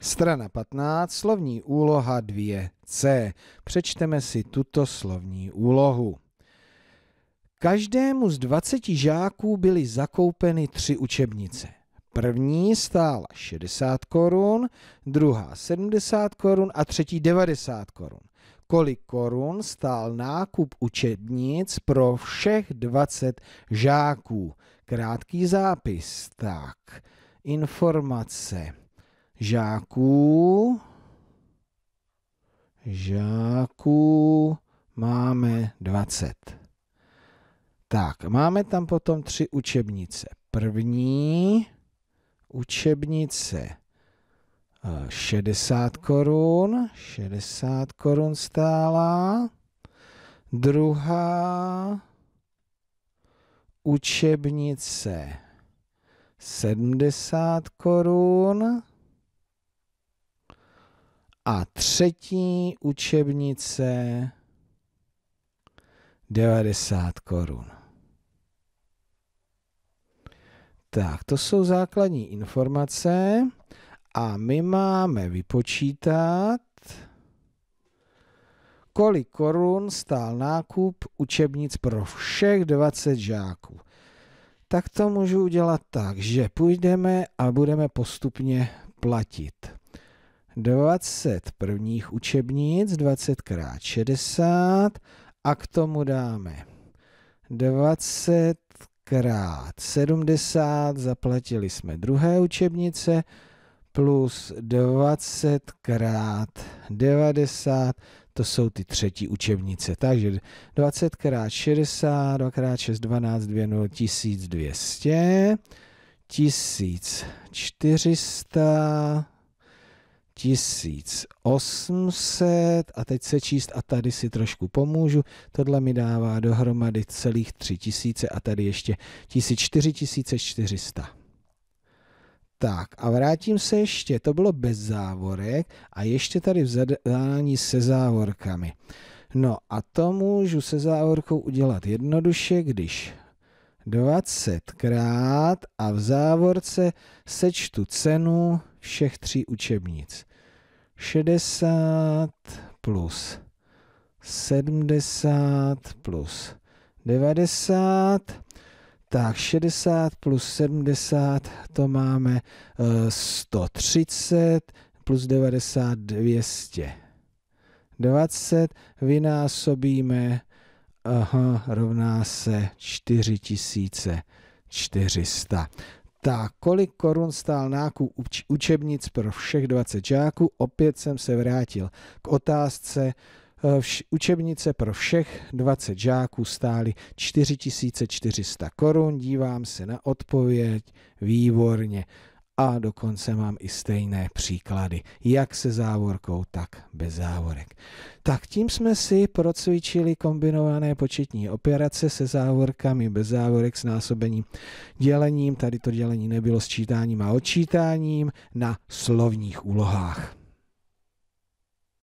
Strana 15, slovní úloha 2c. Přečteme si tuto slovní úlohu. Každému z 20 žáků byly zakoupeny tři učebnice. První stála 60 korun, druhá 70 korun a třetí 90 korun. Kolik korun stál nákup učebnic pro všech 20 žáků? Krátký zápis. Tak, informace žáků. Žáků máme 20. Tak, máme tam potom tři učebnice. První učebnice 60 eh, korun, 60 korun stála. Druhá učebnice 70 korun, a třetí učebnice 90 korun. Tak, to jsou základní informace a my máme vypočítat, kolik korun stál nákup učebnic pro všech 20 žáků. Tak to můžu udělat tak, že půjdeme a budeme postupně platit. 20 prvních učebnic, 20x60 a k tomu dáme 20 krát 70 zaplatili jsme druhé učebnice plus 20 krát 90, to jsou ty třetí učebnice. Takže 20 krát 60, 2 krát 6, 12, 2, 0, 1200, 1400, 1800 a teď se číst a tady si trošku pomůžu. Tohle mi dává dohromady celých 3000 a tady ještě 4400. Tak a vrátím se ještě, to bylo bez závorek a ještě tady v zadání se závorkami. No a to můžu se závorkou udělat jednoduše, když 20krát a v závorce sečtu cenu všech tří učebnic. 60 plus 70 plus 90. Tak 60 plus 70 to máme 130 eh, plus 90 200. 20 vynásobíme aha, rovná se 4400. Tak, kolik korun stál nákup uč učebnic pro všech 20 žáků? Opět jsem se vrátil k otázce, eh, Vš, učebnice pro všech 20 žáků stály 4400 korun. Dívám se na odpověď. Výborně a dokonce mám i stejné příklady, jak se závorkou, tak bez závorek. Tak tím jsme si procvičili kombinované početní operace se závorkami, bez závorek, s násobením dělením, tady to dělení nebylo sčítáním a odčítáním, na slovních úlohách.